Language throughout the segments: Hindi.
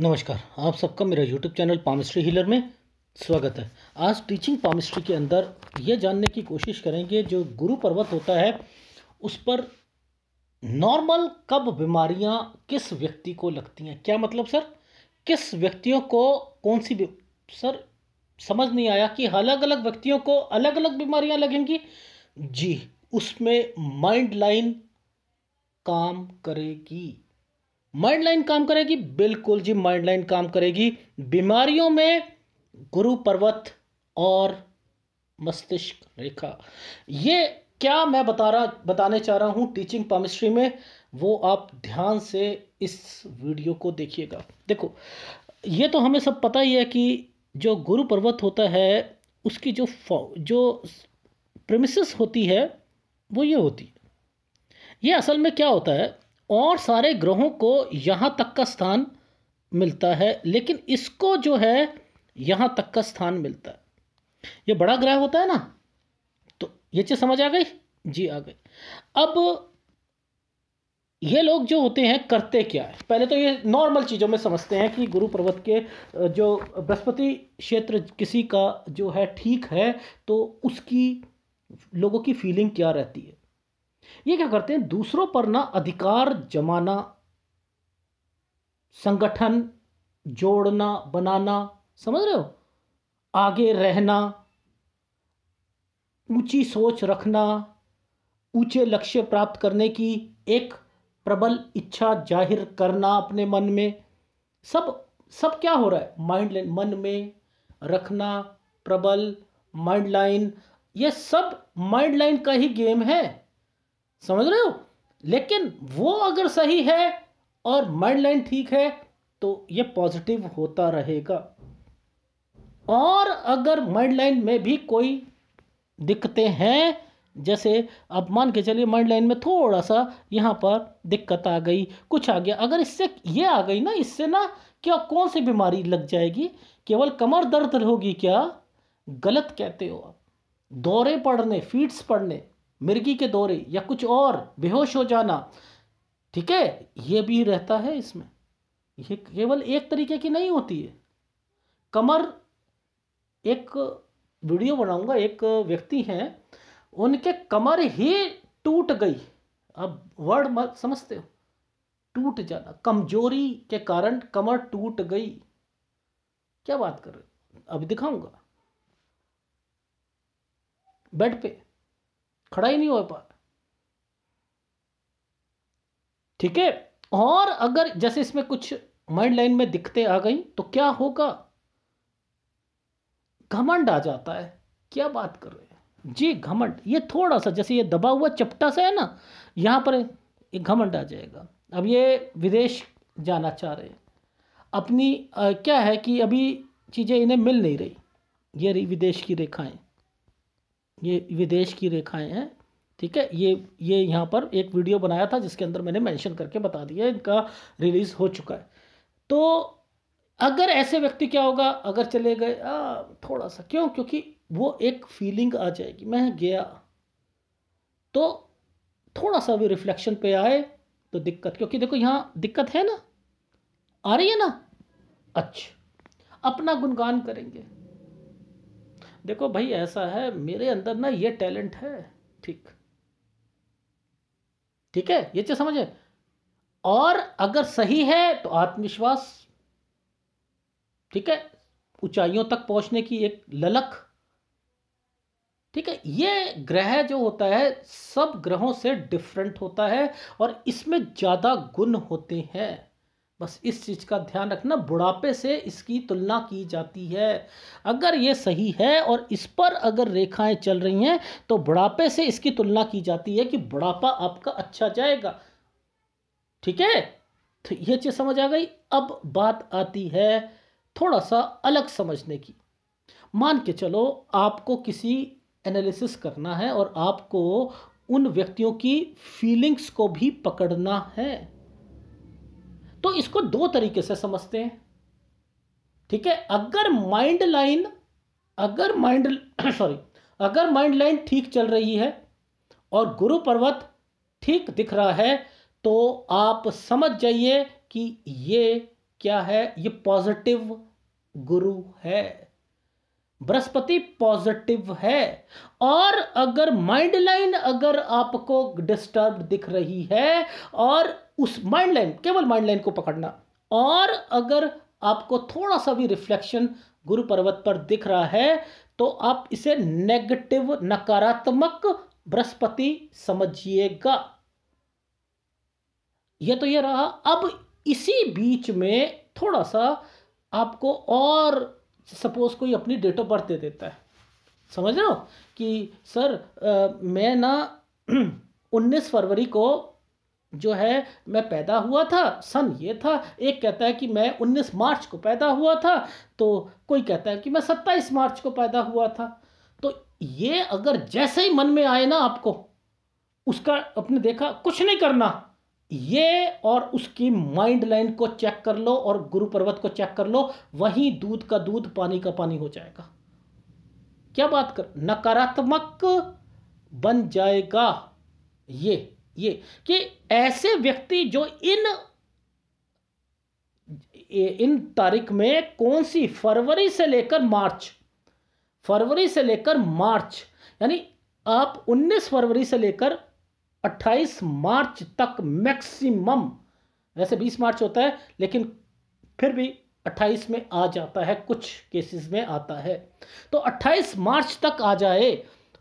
नमस्कार आप सबका मेरा YouTube चैनल पामिस्ट्री हीलर में स्वागत है आज टीचिंग पामिस्ट्री के अंदर यह जानने की कोशिश करेंगे जो गुरु पर्वत होता है उस पर नॉर्मल कब बीमारियां किस व्यक्ति को लगती हैं क्या मतलब सर किस व्यक्तियों को कौन सी सर समझ नहीं आया कि अलग अलग व्यक्तियों को अलग अलग बीमारियां लगेंगी जी उसमें माइंड लाइन काम करेगी माइंड लाइन काम करेगी बिल्कुल जी माइंड लाइन काम करेगी बीमारियों में गुरु पर्वत और मस्तिष्क रेखा ये क्या मैं बता रहा बताने चाह रहा हूँ टीचिंग पामिस्ट्री में वो आप ध्यान से इस वीडियो को देखिएगा देखो ये तो हमें सब पता ही है कि जो गुरु पर्वत होता है उसकी जो जो प्रेमिसेस होती है वो ये होती है ये असल में क्या होता है और सारे ग्रहों को यहाँ तक का स्थान मिलता है लेकिन इसको जो है यहाँ तक का स्थान मिलता है ये बड़ा ग्रह होता है ना तो ये चीज़ समझ आ गई जी आ गई अब ये लोग जो होते हैं करते क्या है पहले तो ये नॉर्मल चीज़ों में समझते हैं कि गुरु पर्वत के जो बृहस्पति क्षेत्र किसी का जो है ठीक है तो उसकी लोगों की फीलिंग क्या रहती है ये क्या करते हैं दूसरों पर ना अधिकार जमाना संगठन जोड़ना बनाना समझ रहे हो आगे रहना ऊंची सोच रखना ऊंचे लक्ष्य प्राप्त करने की एक प्रबल इच्छा जाहिर करना अपने मन में सब सब क्या हो रहा है माइंड लाइन मन में रखना प्रबल माइंड लाइन ये सब माइंड लाइन का ही गेम है समझ रहे हो लेकिन वो अगर सही है और माइंड लाइन ठीक है तो ये पॉजिटिव होता रहेगा और अगर माइंड लाइन में भी कोई दिक्कतें हैं जैसे अब मान के चलिए माइंड लाइन में थोड़ा सा यहाँ पर दिक्कत आ गई कुछ आ गया अगर इससे ये आ गई ना इससे ना क्या कौन सी बीमारी लग जाएगी केवल कमर दर्द होगी क्या गलत कहते हो आप दौरे पड़ने फीट्स पड़ने मिर्गी के दौरे या कुछ और बेहोश हो जाना ठीक है ये भी रहता है इसमें ये केवल एक तरीके की नहीं होती है कमर एक वीडियो बनाऊंगा एक व्यक्ति हैं उनके कमर ही टूट गई अब वर्ड मत समझते हो टूट जाना कमजोरी के कारण कमर टूट गई क्या बात कर रहे हो अभी दिखाऊंगा बेड पे खड़ा ही नहीं हो पा ठीक है और अगर जैसे इसमें कुछ माइंड लाइन में दिखते आ गई तो क्या होगा घमंड आ जाता है क्या बात कर रहे हैं जी घमंड ये थोड़ा सा जैसे ये दबा हुआ चपटा सा है ना यहाँ पर एक घमंड आ जाएगा अब ये विदेश जाना चाह रहे हैं अपनी आ, क्या है कि अभी चीज़ें इन्हें मिल नहीं रही ये रही विदेश की रेखाएं ये विदेश की रेखाएं हैं ठीक है ये ये यहाँ पर एक वीडियो बनाया था जिसके अंदर मैंने मेंशन करके बता दिया इनका रिलीज़ हो चुका है तो अगर ऐसे व्यक्ति क्या होगा अगर चले गए आ, थोड़ा सा क्यों क्योंकि वो एक फीलिंग आ जाएगी मैं गया तो थोड़ा सा भी रिफ्लेक्शन पे आए तो दिक्कत क्योंकि देखो यहाँ दिक्कत है ना आ रही है ना अच्छा अपना गुणगान करेंगे देखो भाई ऐसा है मेरे अंदर ना ये टैलेंट है ठीक ठीक है ये चीज समझे और अगर सही है तो आत्मविश्वास ठीक है ऊंचाइयों तक पहुंचने की एक ललक ठीक है ये ग्रह जो होता है सब ग्रहों से डिफरेंट होता है और इसमें ज़्यादा गुण होते हैं बस इस चीज़ का ध्यान रखना बुढ़ापे से इसकी तुलना की जाती है अगर ये सही है और इस पर अगर रेखाएं चल रही हैं तो बुढ़ापे से इसकी तुलना की जाती है कि बुढ़ापा आपका अच्छा जाएगा ठीक है तो ये चीज़ समझ आ गई अब बात आती है थोड़ा सा अलग समझने की मान के चलो आपको किसी एनालिसिस करना है और आपको उन व्यक्तियों की फीलिंग्स को भी पकड़ना है तो इसको दो तरीके से समझते हैं ठीक है अगर माइंड लाइन अगर माइंड सॉरी अगर माइंड लाइन ठीक चल रही है और गुरु पर्वत ठीक दिख रहा है तो आप समझ जाइए कि ये क्या है ये पॉजिटिव गुरु है बृहस्पति पॉजिटिव है और अगर माइंड लाइन अगर आपको डिस्टर्ब दिख रही है और उस माइंड लाइन केवल माइंड लाइन को पकड़ना और अगर आपको थोड़ा सा भी रिफ्लेक्शन गुरु पर्वत पर दिख रहा है तो आप इसे नेगेटिव नकारात्मक बृहस्पति समझिएगा यह तो यह रहा अब इसी बीच में थोड़ा सा आपको और सपोज़ कोई अपनी डेट ऑफ बर्थ दे देता है समझ रहे हो कि सर आ, मैं ना उन्नीस फरवरी को जो है मैं पैदा हुआ था सन ये था एक कहता है कि मैं 19 मार्च को पैदा हुआ था तो कोई कहता है कि मैं 27 मार्च को पैदा हुआ था तो ये अगर जैसे ही मन में आए ना आपको उसका अपने देखा कुछ नहीं करना ये और उसकी माइंड लाइन को चेक कर लो और गुरु पर्वत को चेक कर लो वहीं दूध का दूध पानी का पानी हो जाएगा क्या बात कर नकारात्मक बन जाएगा ये ये कि ऐसे व्यक्ति जो इन इन तारीख में कौन सी फरवरी से लेकर मार्च फरवरी से लेकर मार्च यानी आप 19 फरवरी से लेकर 28 मार्च तक मैक्सिमम वैसे 20 मार्च होता है लेकिन फिर भी 28 में आ जाता है कुछ केसेस में आता है तो 28 मार्च तक आ जाए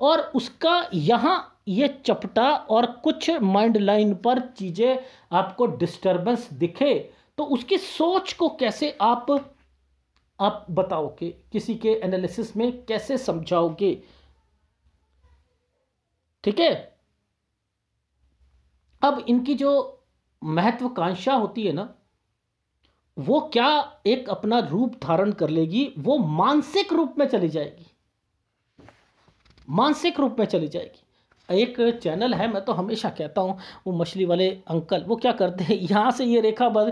और उसका यहाँ ये चपटा और कुछ माइंड लाइन पर चीज़ें आपको डिस्टरबेंस दिखे तो उसकी सोच को कैसे आप आप बताओगे किसी के एनालिसिस में कैसे समझाओगे ठीक है अब इनकी जो महत्वाकांक्षा होती है ना वो क्या एक अपना रूप धारण कर लेगी वो मानसिक रूप में चली जाएगी मानसिक रूप में चली जाएगी एक चैनल है मैं तो हमेशा कहता हूँ वो मछली वाले अंकल वो क्या करते हैं यहाँ से ये रेखा बन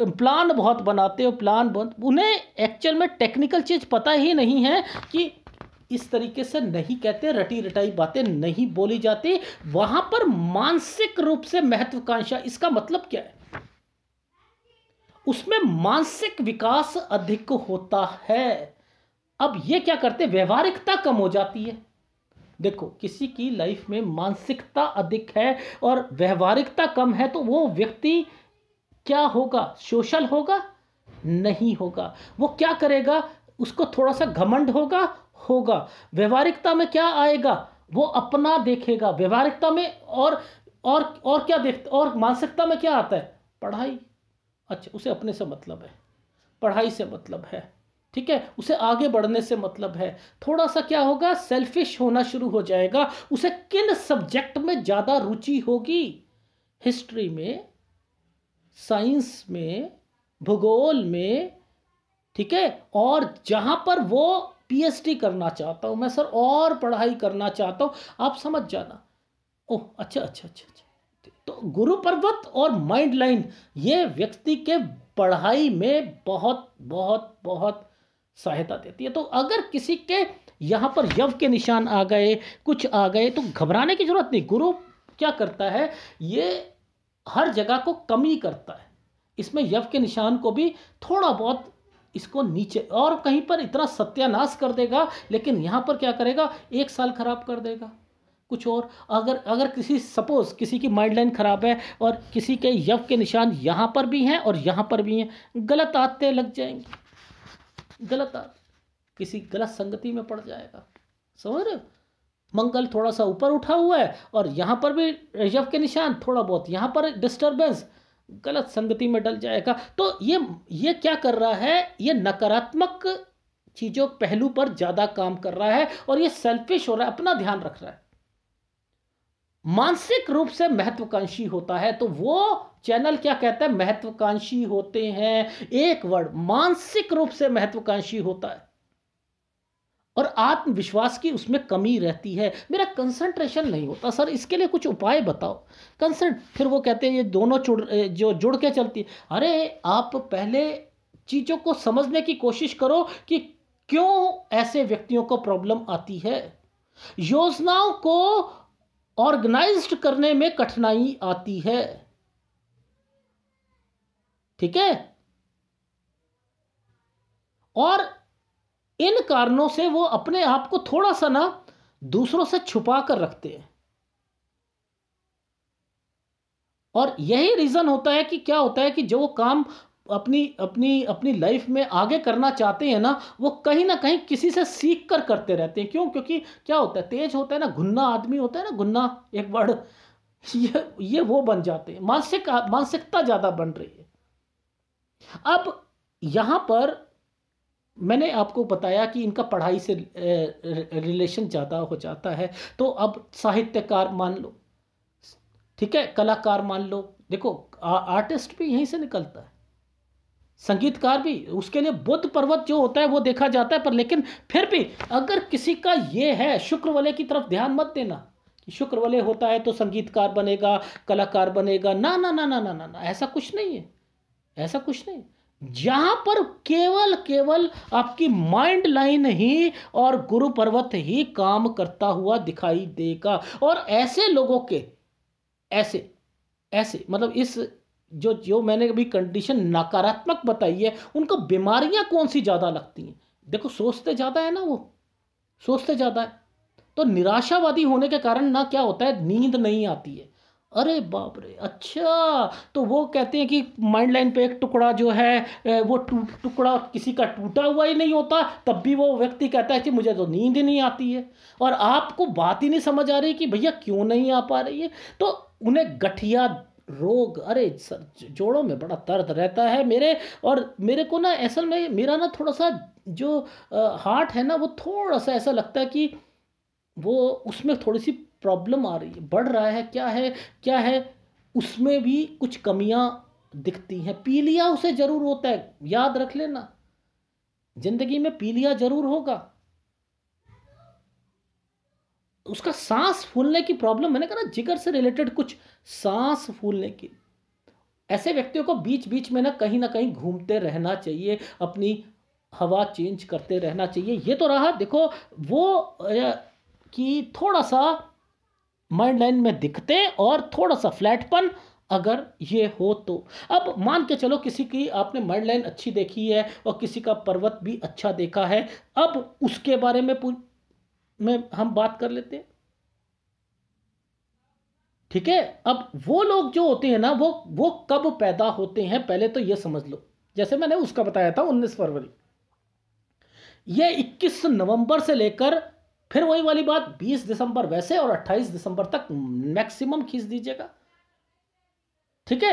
प्लान बहुत बनाते हो प्लान बहुत उन्हें एक्चुअल में टेक्निकल चीज़ पता ही नहीं है कि इस तरीके से नहीं कहते रटी रटाई बातें नहीं बोली जाती वहां पर मानसिक रूप से महत्वाकांक्षा इसका मतलब क्या है उसमें मानसिक विकास अधिक होता है अब ये क्या करते व्यवहारिकता कम हो जाती है देखो किसी की लाइफ में मानसिकता अधिक है और व्यवहारिकता कम है तो वो व्यक्ति क्या होगा सोशल होगा नहीं होगा वो क्या करेगा उसको थोड़ा सा घमंड होगा होगा व्यवहारिकता में क्या आएगा वो अपना देखेगा व्यवहारिकता में और और और क्या देख और मानसिकता में क्या आता है पढ़ाई अच्छा उसे अपने से मतलब है पढ़ाई से मतलब है ठीक है उसे आगे बढ़ने से मतलब है थोड़ा सा क्या होगा सेल्फिश होना शुरू हो जाएगा उसे किन सब्जेक्ट में ज़्यादा रुचि होगी हिस्ट्री में साइंस में भूगोल में ठीक है और जहाँ पर वो पीएचडी करना चाहता हूँ मैं सर और पढ़ाई करना चाहता हूँ आप समझ जाना ओह अच्छा अच्छा अच्छा अच्छा तो गुरु पर्वत और माइंड लाइन ये व्यक्ति के पढ़ाई में बहुत बहुत बहुत सहायता देती है तो अगर किसी के यहाँ पर यव के निशान आ गए कुछ आ गए तो घबराने की जरूरत नहीं गुरु क्या करता है ये हर जगह को कमी करता है इसमें यव के निशान को भी थोड़ा बहुत इसको नीचे और कहीं पर इतना सत्यानाश कर देगा लेकिन यहाँ पर क्या करेगा एक साल खराब कर देगा कुछ और अगर अगर किसी सपोज़ किसी की माइंड लाइन ख़राब है और किसी के यव के निशान यहाँ पर भी हैं और यहाँ पर भी हैं गलत आते लग जाएंगे गलत आते किसी गलत संगति में पड़ जाएगा समझ रहे मंगल थोड़ा सा ऊपर उठा हुआ है और यहाँ पर भी यव के निशान थोड़ा बहुत यहाँ पर डिस्टर्बेंस गलत संगति में डल जाएगा तो ये ये क्या कर रहा है ये नकारात्मक चीज़ों पहलू पर ज़्यादा काम कर रहा है और ये सेल्फिश हो रहा है अपना ध्यान रख रहा है मानसिक रूप से महत्वाकांक्षी होता है तो वो चैनल क्या कहता है महत्वाकांक्षी होते हैं एक वर्ड मानसिक रूप से महत्वाकांक्षी होता है और आत्मविश्वास की उसमें कमी रहती है मेरा कंसंट्रेशन नहीं होता सर इसके लिए कुछ उपाय बताओ कंसंट फिर वो कहते हैं ये दोनों जुड़ जो जुड़ के चलती अरे आप पहले चीज़ों को समझने की कोशिश करो कि क्यों ऐसे व्यक्तियों को प्रॉब्लम आती है योजनाओं को ऑर्गेनाइज्ड करने में कठिनाई आती है ठीक है और इन कारणों से वो अपने आप को थोड़ा सा ना दूसरों से छुपा कर रखते हैं और यही रीज़न होता है कि क्या होता है कि जो वो काम अपनी अपनी अपनी लाइफ में आगे करना चाहते हैं ना वो कहीं ना कहीं किसी से सीख कर करते रहते हैं क्यों क्योंकि क्या होता है तेज होता है ना घुन्ना आदमी होता है ना घुन्ना एक वर्ड ये ये वो बन जाते हैं मानसिक मानसिकता ज़्यादा बन रही है अब यहां पर मैंने आपको बताया कि इनका पढ़ाई से रिलेशन ज़्यादा हो जाता है तो अब साहित्यकार मान लो ठीक है कलाकार मान लो देखो आ, आर्टिस्ट भी यहीं से निकलता है संगीतकार भी उसके लिए बुद्ध पर्वत जो होता है वो देखा जाता है पर लेकिन फिर भी अगर किसी का ये है शुक्र वाले की तरफ ध्यान मत देना कि शुक्र वाले होता है तो संगीतकार बनेगा कलाकार बनेगा ना ना ना ना ना ना ना ऐसा कुछ नहीं है ऐसा कुछ नहीं जहाँ पर केवल केवल आपकी माइंड लाइन ही और गुरु पर्वत ही काम करता हुआ दिखाई देगा और ऐसे लोगों के ऐसे ऐसे मतलब इस जो जो मैंने अभी कंडीशन नकारात्मक बताई है उनको बीमारियां कौन सी ज़्यादा लगती हैं देखो सोचते ज़्यादा है ना वो सोचते ज़्यादा है तो निराशावादी होने के कारण ना क्या होता है नींद नहीं आती है अरे बाप रे अच्छा तो वो कहते हैं कि माइंड लाइन पे एक टुकड़ा जो है वो टू टुकड़ा किसी का टूटा हुआ ही नहीं होता तब भी वो व्यक्ति कहता है कि मुझे तो नींद ही नहीं आती है और आपको बात ही नहीं समझ आ रही कि भैया क्यों नहीं आ पा रही है तो उन्हें गठिया रोग अरे सर जोड़ों में बड़ा दर्द रहता है मेरे और मेरे को ना ऐसा में मेरा ना थोड़ा सा जो हार्ट है ना वो थोड़ा सा ऐसा लगता है कि वो उसमें थोड़ी सी प्रॉब्लम आ रही है बढ़ रहा है क्या है क्या है उसमें भी कुछ कमियां दिखती हैं पीलिया उसे जरूर होता है याद रख लेना जिंदगी में पीलिया जरूर होगा उसका सांस फूलने की प्रॉब्लम मैंने कहा ना जिगर से रिलेटेड कुछ सांस फूलने की ऐसे व्यक्तियों को बीच बीच में ना कहीं ना कहीं घूमते रहना चाहिए अपनी हवा चेंज करते रहना चाहिए ये तो रहा देखो वो कि थोड़ा सा माइंड लाइन में दिखते और थोड़ा सा फ्लैटपन अगर ये हो तो अब मान के चलो किसी की आपने माइंड लाइन अच्छी देखी है और किसी का पर्वत भी अच्छा देखा है अब उसके बारे में में हम बात कर लेते हैं ठीक है अब वो लोग जो होते हैं ना वो वो कब पैदा होते हैं पहले तो ये समझ लो जैसे मैंने उसका बताया था 19 फरवरी ये 21 नवंबर से लेकर फिर वही वाली बात 20 दिसंबर वैसे और 28 दिसंबर तक मैक्सिमम खींच दीजिएगा ठीक है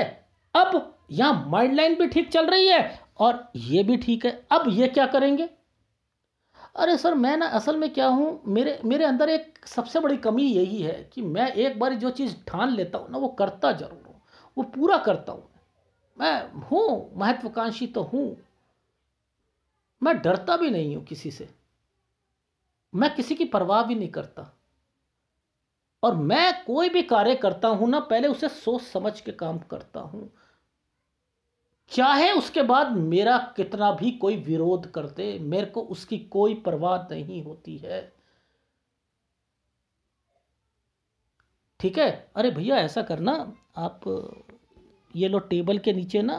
अब यहां माइंड लाइन भी ठीक चल रही है और ये भी ठीक है अब ये क्या करेंगे अरे सर मैं ना असल में क्या हूं मेरे मेरे अंदर एक सबसे बड़ी कमी यही है कि मैं एक बार जो चीज़ ठान लेता हूं ना वो करता जरूर हूं वो पूरा करता हूं मैं हूं महत्वाकांक्षी तो हूं मैं डरता भी नहीं हूं किसी से मैं किसी की परवाह भी नहीं करता और मैं कोई भी कार्य करता हूं ना पहले उसे सोच समझ के काम करता हूं चाहे उसके बाद मेरा कितना भी कोई विरोध कर दे मेरे को उसकी कोई परवाह नहीं होती है ठीक है अरे भैया ऐसा करना आप ये लो टेबल के नीचे ना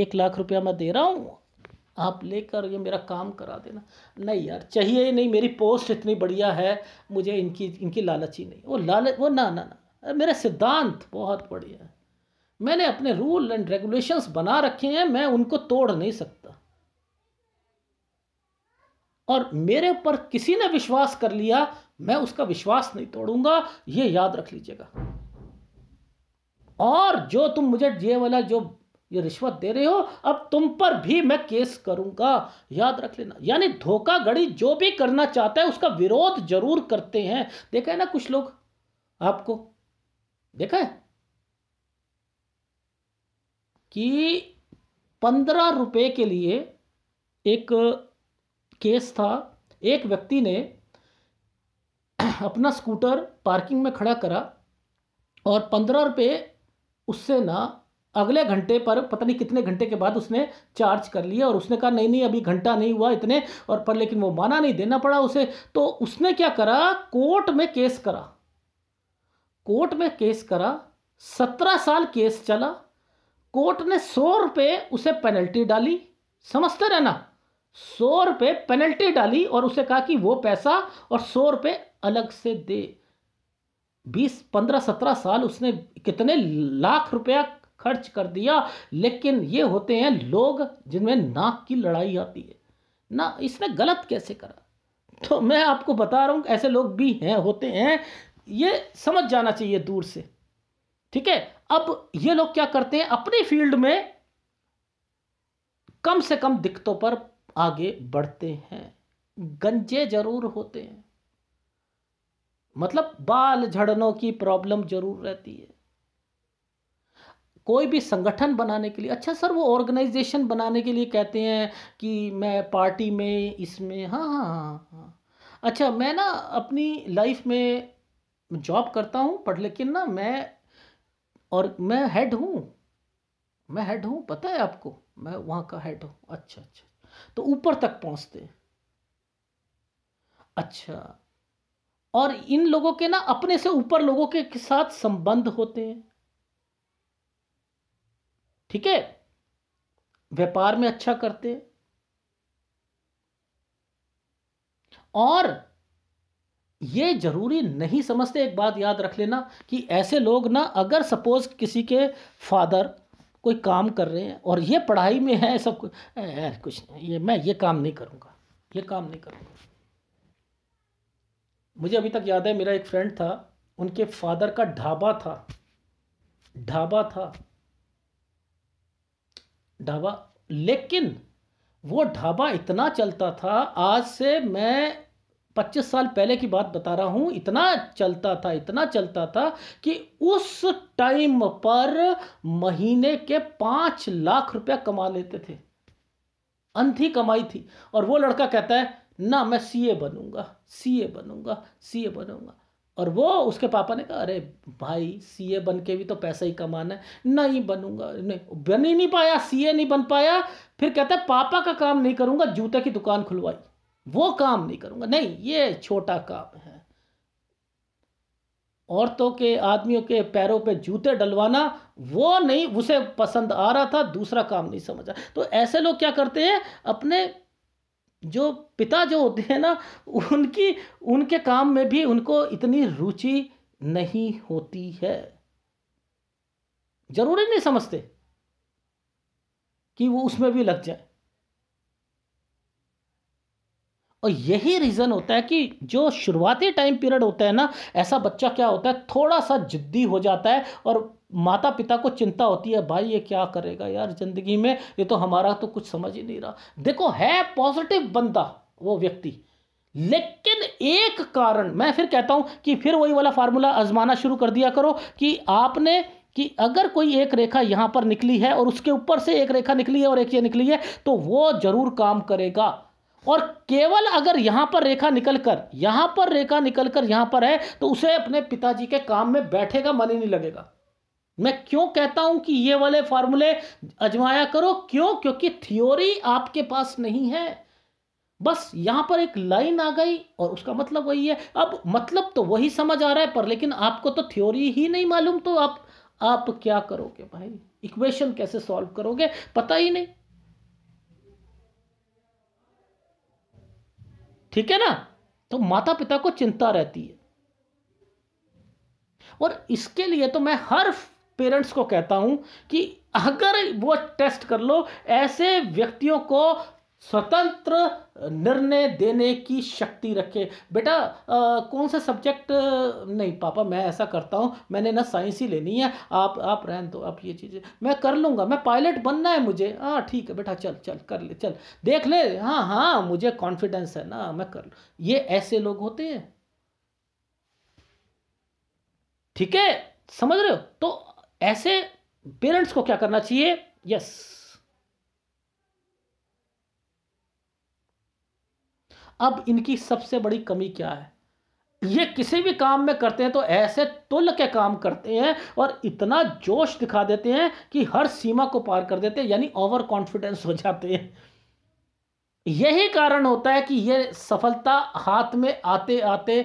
एक लाख रुपया मैं दे रहा हूं आप लेकर ये मेरा काम करा देना नहीं यार चाहिए ही नहीं मेरी पोस्ट इतनी बढ़िया है मुझे इनकी इनकी लालच ही नहीं वो लालच वो ना ना ना मेरा सिद्धांत बहुत बढ़िया है मैंने अपने रूल एंड रेगुलेशंस बना रखे हैं मैं उनको तोड़ नहीं सकता और मेरे ऊपर किसी ने विश्वास कर लिया मैं उसका विश्वास नहीं तोड़ूंगा ये याद रख लीजिएगा और जो तुम मुझे ये वाला जो ये रिश्वत दे रहे हो अब तुम पर भी मैं केस करूंगा याद रख लेना यानी धोखा घड़ी जो भी करना चाहता है उसका विरोध जरूर करते हैं देखा है ना कुछ लोग आपको देखा है कि पंद्रह रुपए के लिए एक केस था एक व्यक्ति ने अपना स्कूटर पार्किंग में खड़ा करा और पंद्रह रुपये उससे ना अगले घंटे पर पता नहीं कितने घंटे के बाद उसने चार्ज कर लिया और उसने कहा नहीं नहीं अभी घंटा नहीं हुआ इतने और पर लेकिन वो माना नहीं देना पड़ा उसे तो उसने क्या करा कोर्ट में केस करा कोर्ट में केस करा सत्रह साल केस चला कोर्ट ने सौ रुपये उसे पेनल्टी डाली समझते रहना सौ रुपये पेनल्टी डाली और उसे कहा कि वो पैसा और सौ रुपये अलग से दे बीस पंद्रह सत्रह साल उसने कितने लाख रुपया खर्च कर दिया लेकिन ये होते हैं लोग जिनमें नाक की लड़ाई आती है ना इसने गलत कैसे करा तो मैं आपको बता रहा हूँ ऐसे लोग भी हैं होते हैं ये समझ जाना चाहिए दूर से ठीक है अब ये लोग क्या करते हैं अपने फील्ड में कम से कम दिक्कतों पर आगे बढ़ते हैं गंजे जरूर होते हैं मतलब बाल झड़नों की प्रॉब्लम जरूर रहती है कोई भी संगठन बनाने के लिए अच्छा सर वो ऑर्गेनाइजेशन बनाने के लिए कहते हैं कि मैं पार्टी में इसमें हाँ हाँ हाँ हाँ अच्छा मैं ना अपनी लाइफ में जॉब करता हूँ पर लेकिन ना मैं और मैं हेड हूँ मैं हेड हूँ पता है आपको मैं वहाँ का हेड हूँ अच्छा अच्छा, अच्छा। तो ऊपर तक पहुँचते अच्छा और इन लोगों के ना अपने से ऊपर लोगों के साथ संबंध होते हैं ठीक है व्यापार में अच्छा करते और ये जरूरी नहीं समझते एक बात याद रख लेना कि ऐसे लोग ना अगर सपोज किसी के फादर कोई काम कर रहे हैं और ये पढ़ाई में है सब कुछ यार कुछ नहीं ये मैं ये काम नहीं करूँगा ये काम नहीं करूँगा मुझे अभी तक याद है मेरा एक फ्रेंड था उनके फादर का ढाबा था ढाबा था ढाबा लेकिन वो ढाबा इतना चलता था आज से मैं पच्चीस साल पहले की बात बता रहा हूँ इतना चलता था इतना चलता था कि उस टाइम पर महीने के पाँच लाख रुपया कमा लेते थे अंधी कमाई थी और वो लड़का कहता है ना मैं सीए बनूंगा सीए बनूंगा सीए बनूंगा और वो उसके पापा ने कहा अरे भाई सीए बन के भी तो पैसा ही कमाना है नहीं बनूंगा नहीं बन ही नहीं पाया सीए नहीं बन पाया फिर कहता है पापा का काम नहीं करूंगा जूते की दुकान खुलवाई वो काम नहीं करूंगा नहीं ये छोटा काम है औरतों के आदमियों के पैरों पे जूते डलवाना वो नहीं उसे पसंद आ रहा था दूसरा काम नहीं समझा तो ऐसे लोग क्या करते हैं अपने जो पिता जो होते हैं ना उनकी उनके काम में भी उनको इतनी रुचि नहीं होती है जरूरी नहीं समझते कि वो उसमें भी लग जाए और यही रीज़न होता है कि जो शुरुआती टाइम पीरियड होता है ना ऐसा बच्चा क्या होता है थोड़ा सा जिद्दी हो जाता है और माता पिता को चिंता होती है भाई ये क्या करेगा यार ज़िंदगी में ये तो हमारा तो कुछ समझ ही नहीं रहा देखो है पॉजिटिव बंदा वो व्यक्ति लेकिन एक कारण मैं फिर कहता हूँ कि फिर वही वाला फार्मूला आजमाना शुरू कर दिया करो कि आपने कि अगर कोई एक रेखा यहाँ पर निकली है और उसके ऊपर से एक रेखा निकली है और एक ये निकली है तो वो ज़रूर काम करेगा और केवल अगर यहां पर रेखा निकलकर यहां पर रेखा निकलकर यहां पर है तो उसे अपने पिताजी के काम में बैठेगा मन ही नहीं लगेगा मैं क्यों कहता हूं कि ये वाले फार्मूले अजमाया करो क्यों क्योंकि थ्योरी आपके पास नहीं है बस यहां पर एक लाइन आ गई और उसका मतलब वही है अब मतलब तो वही समझ आ रहा है पर लेकिन आपको तो थ्योरी ही नहीं मालूम तो आप आप क्या करोगे भाई इक्वेशन कैसे सॉल्व करोगे पता ही नहीं ठीक है ना तो माता पिता को चिंता रहती है और इसके लिए तो मैं हर पेरेंट्स को कहता हूं कि अगर वो टेस्ट कर लो ऐसे व्यक्तियों को स्वतंत्र निर्णय देने की शक्ति रखे बेटा आ, कौन सा सब्जेक्ट नहीं पापा मैं ऐसा करता हूँ मैंने ना साइंस ही लेनी है आप आप रहन तो, आप ये चीज़ें मैं कर लूँगा मैं पायलट बनना है मुझे हाँ ठीक है बेटा चल चल कर ले चल देख ले हाँ हाँ मुझे कॉन्फिडेंस है ना मैं कर ये ऐसे लोग होते हैं ठीक है समझ रहे हो तो ऐसे पेरेंट्स को क्या करना चाहिए यस yes. अब इनकी सबसे बड़ी कमी क्या है ये किसी भी काम में करते हैं तो ऐसे तुल के काम करते हैं और इतना जोश दिखा देते हैं कि हर सीमा को पार कर देते हैं यानी ओवर कॉन्फिडेंस हो जाते हैं यही कारण होता है कि ये सफलता हाथ में आते आते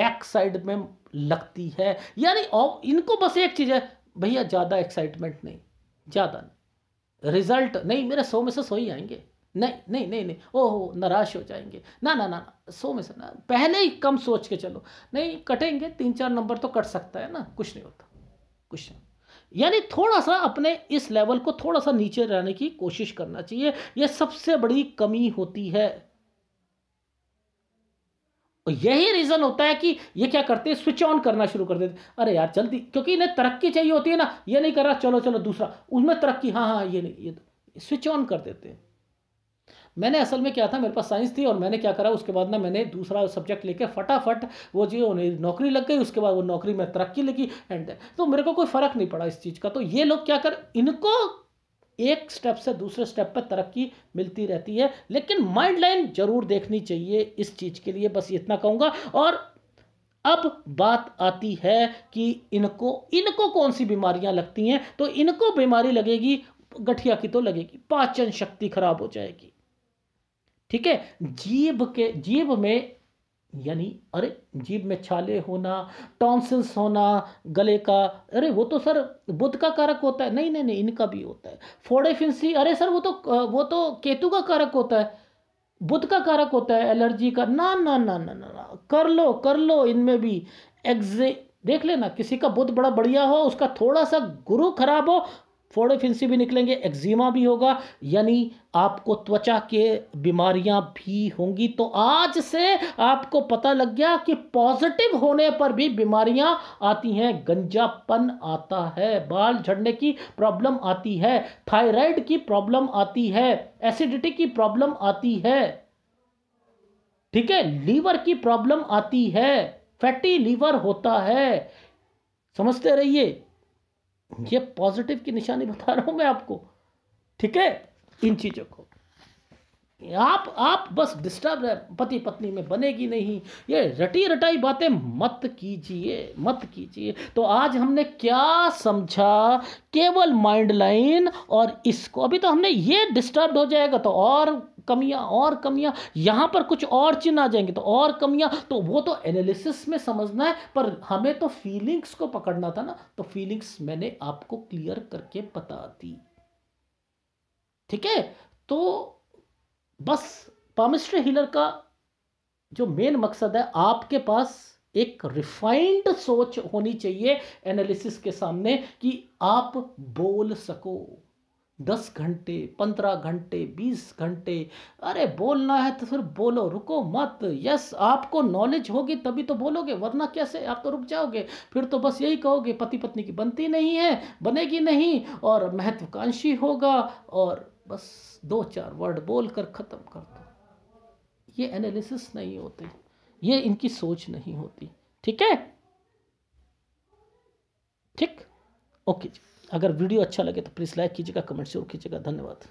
बैक साइड में लगती है यानी इनको बस एक चीज़ है भैया ज़्यादा एक्साइटमेंट नहीं ज़्यादा नहीं रिजल्ट नहीं मेरे सौ में से सौ ही आएंगे नहीं नहीं नहीं नहीं ओहो नाराश हो जाएंगे ना ना ना, ना सो में से ना पहले ही कम सोच के चलो नहीं कटेंगे तीन चार नंबर तो कट सकता है ना कुछ नहीं होता कुछ नहीं यानी थोड़ा सा अपने इस लेवल को थोड़ा सा नीचे रहने की कोशिश करना चाहिए यह सबसे बड़ी कमी होती है और यही रीज़न होता है कि ये क्या करते हैं स्विच ऑन करना शुरू कर देते अरे यार जल्दी क्योंकि इन्हें तरक्की चाहिए होती है ना ये नहीं कर रहा चलो चलो दूसरा उसमें तरक्की हाँ हाँ ये नहीं ये तो, स्विच ऑन कर देते हैं मैंने असल में क्या था मेरे पास साइंस थी और मैंने क्या करा उसके बाद ना मैंने दूसरा सब्जेक्ट लेके फटाफट वो जो नौकरी लग गई उसके बाद वो नौकरी में तरक्की लगी एंड तो मेरे को कोई फ़र्क नहीं पड़ा इस चीज़ का तो ये लोग क्या कर इनको एक स्टेप से दूसरे स्टेप पर तरक्की मिलती रहती है लेकिन माइंड लाइन जरूर देखनी चाहिए इस चीज़ के लिए बस इतना कहूँगा और अब बात आती है कि इनको इनको कौन सी बीमारियाँ लगती हैं तो इनको बीमारी लगेगी गठिया की तो लगेगी पाचन शक्ति खराब हो जाएगी ठीक है जीभ के जीभ में यानी अरे जीभ में छाले होना टॉन्सिल्स होना गले का अरे वो तो सर बुद्ध का कारक होता है नहीं नहीं नहीं इनका भी होता है फोड़े फिंसी अरे सर वो तो वो तो केतु का कारक होता है बुद्ध का कारक होता है एलर्जी का ना ना ना ना ना, ना। कर लो कर लो इनमें भी एग्जे देख लेना किसी का बुध बड़ा बढ़िया हो उसका थोड़ा सा गुरु खराब हो फिंसी भी निकलेंगे एक्जिमा भी होगा यानी आपको त्वचा के बीमारियां भी होंगी तो आज से आपको पता लग गया कि पॉजिटिव होने पर भी बीमारियां आती हैं गंजापन आता है बाल झड़ने की प्रॉब्लम आती है थायराइड की प्रॉब्लम आती है एसिडिटी की प्रॉब्लम आती है ठीक है लीवर की प्रॉब्लम आती है फैटी लीवर होता है समझते रहिए ये पॉजिटिव की निशानी बता रहा हूं मैं आपको ठीक है इन चीज़ों को आप आप बस डिस्टर्ब पति पत्नी में बनेगी नहीं ये रटी रटाई बातें मत कीजिए मत कीजिए तो आज हमने क्या समझा केवल माइंड लाइन और इसको अभी तो हमने ये डिस्टर्ब हो जाएगा तो और कमियां और कमियां यहां पर कुछ और चिन्ह आ जाएंगे तो और कमियां तो वो तो एनालिसिस में समझना है पर हमें तो फीलिंग्स को पकड़ना था ना तो फीलिंग्स मैंने आपको क्लियर करके बता दी ठीक है तो बस पामिस्ट्री हीलर का जो मेन मकसद है आपके पास एक रिफाइंड सोच होनी चाहिए एनालिसिस के सामने कि आप बोल सको दस घंटे पंद्रह घंटे बीस घंटे अरे बोलना है तो फिर बोलो रुको मत यस आपको नॉलेज होगी तभी तो बोलोगे वरना कैसे आप तो रुक जाओगे फिर तो बस यही कहोगे पति पत्नी की बनती नहीं है बनेगी नहीं और महत्वाकांक्षी होगा और बस दो चार वर्ड बोल कर ख़त्म कर दो ये एनालिसिस नहीं होते ये इनकी सोच नहीं होती ठीक है ठीक ओके जी अगर वीडियो अच्छा लगे तो प्लीज़ लाइक कीजिएगा कमेंट जरूर कीजिएगा धन्यवाद